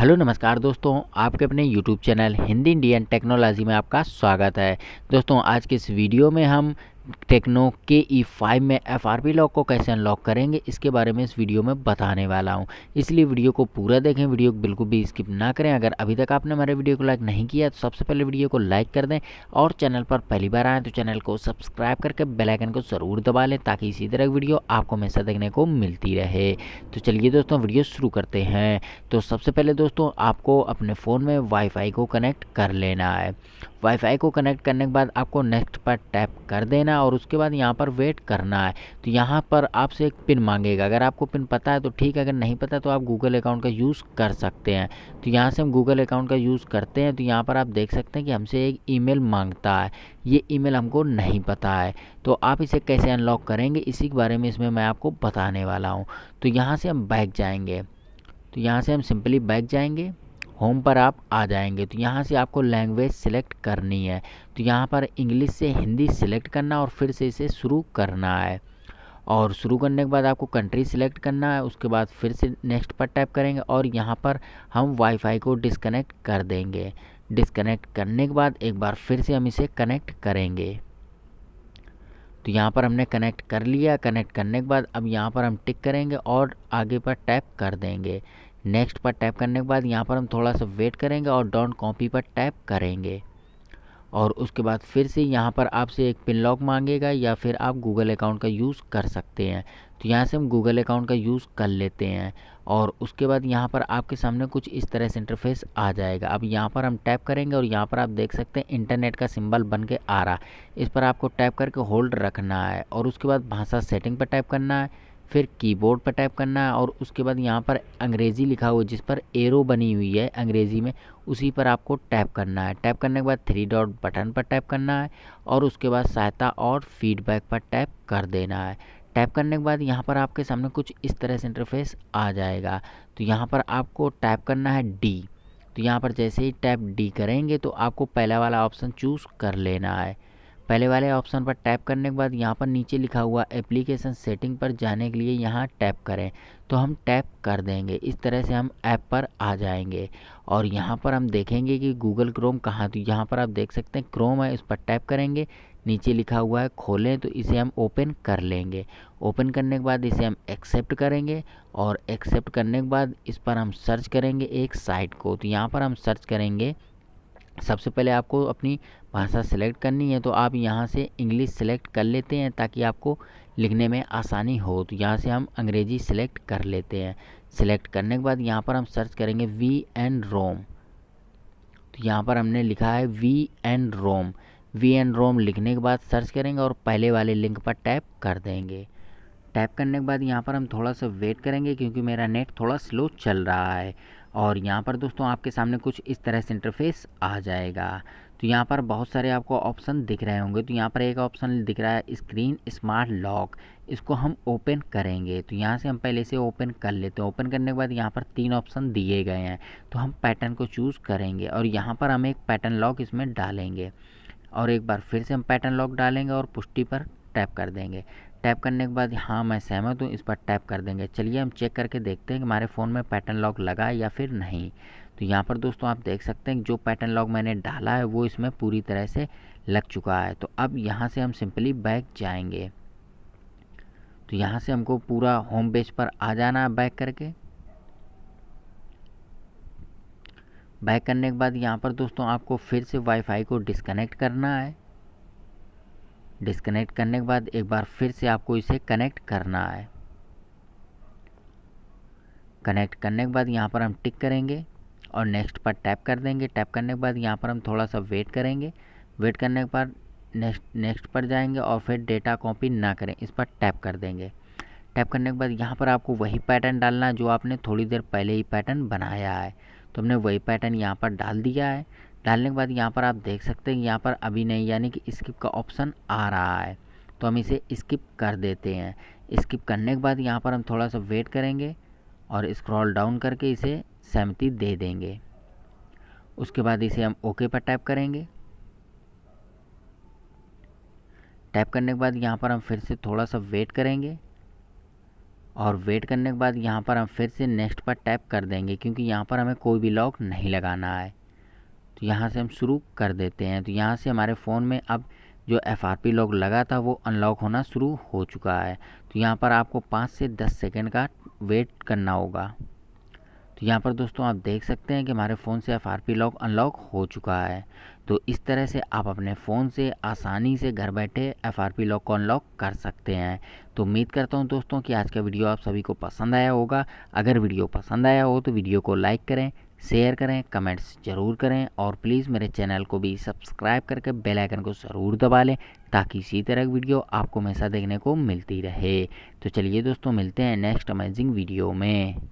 hello नमस्कार दोस्तों आपके अपने YouTube channel Hindi Indian technology में आपका स्वागत है दोस्तों आज के इस वीडियो में हम टेक्नो के ई e फाइव में एफ आर पी लॉक को कैसे अनलॉक करेंगे इसके बारे में इस वीडियो में बताने वाला हूँ इसलिए वीडियो को पूरा देखें वीडियो बिल्कुल भी स्किप ना करें अगर अभी तक आपने हमारे वीडियो को लाइक नहीं किया तो सबसे पहले वीडियो को लाइक कर दें और चैनल पर पहली बार आएँ तो चैनल को सब्सक्राइब करके बेलाइकन को ज़रूर दबा लें ताकि इसी तरह की वीडियो आपको हमेशा देखने को मिलती रहे तो चलिए दोस्तों वीडियो शुरू करते हैं तो सबसे पहले दोस्तों आपको अपने फ़ोन में वाईफाई को कनेक्ट कर लेना है वाईफाई को कनेक्ट करने के बाद आपको नेक्स्ट पर टैप कर देना देना है और उसके बाद यहाँ पर वेट करना है तो यहाँ पर आपसे एक पिन मांगेगा अगर आपको पिन पता है तो ठीक है अगर नहीं पता तो आप गूगल अकाउंट का यूज़ कर सकते हैं तो यहाँ से हम गूगल अकाउंट का यूज़ करते हैं तो यहाँ पर आप देख सकते हैं कि हमसे एक ई मांगता है ये ई हमको नहीं पता है तो आप इसे कैसे अनलॉक करेंगे इसी के बारे में इसमें मैं आपको बताने वाला हूँ तो यहाँ से हम बैक जाएंगे तो यहाँ से हम सिंपली बैक जाएंगे होम पर आप आ जाएंगे तो यहाँ से आपको लैंग्वेज सिलेक्ट करनी है तो यहाँ पर इंग्लिश से हिंदी सिलेक्ट करना और फिर से इसे शुरू करना है और शुरू करने के बाद आपको कंट्री सिलेक्ट करना है उसके बाद फिर से नेक्स्ट पर टैप करेंगे और यहाँ पर हम वाईफाई को डिसकनेक्ट कर देंगे डिसकनेक्ट करने के बाद एक बार फिर से हम इसे कनेक्ट करेंगे तो यहाँ पर हमने कनेक्ट कर लिया कनेक्ट करने के बाद अब यहाँ पर हम टिक करेंगे और आगे पर टैप कर देंगे नेक्स्ट पर टैप करने के बाद यहाँ पर हम थोड़ा सा वेट करेंगे और डॉन्ट कॉपी पर टैप करेंगे और उसके बाद फिर से यहाँ पर आपसे एक पिन लॉक मांगेगा या फिर आप गूगल अकाउंट का यूज़ कर सकते हैं तो यहाँ से हम गूगल अकाउंट का यूज़ कर लेते हैं और उसके बाद यहाँ पर आपके सामने कुछ इस तरह से इंटरफेस आ जाएगा अब यहाँ पर हम टैप करेंगे और यहाँ पर आप देख सकते हैं इंटरनेट का सिंबल बन के आ रहा इस पर आपको टैप करके होल्ड रखना है और उसके बाद भाषा सेटिंग पर टैप करना है फिर कीबोर्ड पर टाइप करना है और उसके बाद यहाँ पर अंग्रेज़ी लिखा हुआ है जिस पर एरो बनी हुई है अंग्रेज़ी में उसी पर आपको टैप करना है टैप करने के बाद थ्री डॉट बटन पर टैप करना है और उसके बाद सहायता और फीडबैक पर टैप कर देना है टैप करने के बाद यहाँ पर आपके सामने कुछ इस तरह से इंटरफेस आ जाएगा तो यहाँ पर आपको टैप करना है डी तो यहाँ पर जैसे ही टैप डी करेंगे तो आपको पहला वाला ऑप्शन चूज़ कर लेना है पहले वाले ऑप्शन पर टैप करने के बाद यहाँ पर नीचे लिखा हुआ एप्लीकेशन सेटिंग पर जाने के लिए यहाँ टैप करें तो हम टैप कर देंगे इस तरह से हम ऐप पर आ जाएंगे और यहाँ पर हम देखेंगे कि गूगल क्रोम कहाँ तो यहाँ पर आप देख सकते हैं क्रोम है उस पर टैप करेंगे नीचे लिखा हुआ है खोलें तो इसे हम ओपन कर लेंगे ओपन करने के बाद इसे हम एक्सेप्ट करेंगे और एक्सेप्ट करने के बाद इस पर हम सर्च करेंगे एक साइट को तो यहाँ पर हम सर्च करेंगे सबसे पहले आपको अपनी भाषा सेलेक्ट करनी है तो आप यहाँ से इंग्लिश सिलेक्ट कर लेते हैं ताकि आपको लिखने में आसानी हो तो यहाँ से हम अंग्रेज़ी सेलेक्ट कर लेते हैं सेलेक्ट करने के बाद यहाँ पर हम सर्च करेंगे वी एन रोम तो यहाँ पर हमने लिखा है V N ROM V N ROM लिखने के बाद सर्च करेंगे और पहले वाले लिंक पर टैप कर देंगे टैप करने के बाद यहाँ पर हम थोड़ा सा वेट करेंगे क्योंकि मेरा नेट थोड़ा स्लो चल रहा है और यहाँ पर दोस्तों आपके सामने कुछ इस तरह से इंटरफेस आ जाएगा तो यहाँ पर बहुत सारे आपको ऑप्शन दिख रहे होंगे तो यहाँ पर एक ऑप्शन दिख रहा है स्क्रीन स्मार्ट लॉक इसको हम ओपन करेंगे तो यहाँ से हम पहले से ओपन कर लेते हैं ओपन करने के बाद यहाँ पर तीन ऑप्शन दिए गए हैं तो हम पैटर्न को चूज़ करेंगे और यहाँ पर हम एक पैटर्न लॉक इसमें डालेंगे और एक बार फिर से हम पैटर्न लॉक डालेंगे और पुष्टि पर टैप कर देंगे टैप करने के बाद हाँ मैं सहमत हूँ इस पर टैप कर देंगे चलिए हम चेक करके देखते हैं कि हमारे फ़ोन में पैटर्न लॉक लगा या फिर नहीं तो यहाँ पर दोस्तों आप देख सकते हैं जो पैटर्न लॉग मैंने डाला है वो इसमें पूरी तरह से लग चुका है तो अब यहाँ से हम सिंपली बैक जाएंगे तो यहाँ से हमको पूरा होम बेस पर आ जाना है बैक करके बैक करने के बाद यहाँ पर दोस्तों आपको फिर से वाईफाई को डिसकनेक्ट करना है डिसकनेक्ट करने के बाद एक बार फिर से आपको इसे कनेक्ट करना है कनेक्ट करने के बाद यहाँ पर हम टिक करेंगे और नेक्स्ट पर टैप कर देंगे टैप करने के बाद यहाँ पर हम थोड़ा सा वेट करेंगे वेट करने के बाद नेक्स्ट नेक्स्ट पर जाएंगे और फिर डेटा कॉपी ना करें इस पर टैप कर देंगे टैप करने के बाद यहाँ पर आपको वही पैटर्न डालना है जो आपने थोड़ी देर पहले ही पैटर्न बनाया है तो हमने वही पैटर्न यहाँ पर डाल दिया है डालने के बाद यहाँ पर आप देख सकते हैं यहाँ पर अभी नहीं यानी कि स्किप का ऑप्शन आ रहा है तो हम इसे स्किप कर देते हैं स्किप करने के बाद यहाँ पर हम थोड़ा सा वेट करेंगे और इस्क्रॉल डाउन करके इसे सहमति दे देंगे उसके बाद इसे हम ओके पर टाइप करेंगे टैप करने के बाद यहाँ पर हम फिर से थोड़ा सा वेट करेंगे और वेट करने के बाद यहाँ पर हम फिर से नेक्स्ट पर टैप कर देंगे क्योंकि यहाँ पर हमें कोई भी लॉक नहीं लगाना है तो यहाँ से हम शुरू कर देते हैं तो यहाँ से हमारे फ़ोन में अब जो एफ आर पी लॉक लगा था वो अनलॉक होना शुरू हो चुका है तो यहाँ पर आपको पाँच से दस सेकेंड का वेट करना होगा तो यहाँ पर दोस्तों आप देख सकते हैं कि हमारे फ़ोन से F R P lock unlock हो चुका है तो इस तरह से आप अपने फ़ोन से आसानी से घर बैठे एफ आर पी लॉक को अनलॉक कर सकते हैं तो उम्मीद करता हूँ दोस्तों कि आज का वीडियो आप सभी को पसंद आया होगा अगर वीडियो पसंद आया हो तो वीडियो को लाइक करें शेयर करें कमेंट्स ज़रूर करें और प्लीज़ मेरे चैनल को भी सब्सक्राइब करके बेल आइकन को ज़रूर दबा लें ताकि इसी तरह की वीडियो आपको हमेशा देखने को मिलती रहे तो चलिए दोस्तों मिलते हैं नेक्स्ट अमेजिंग वीडियो में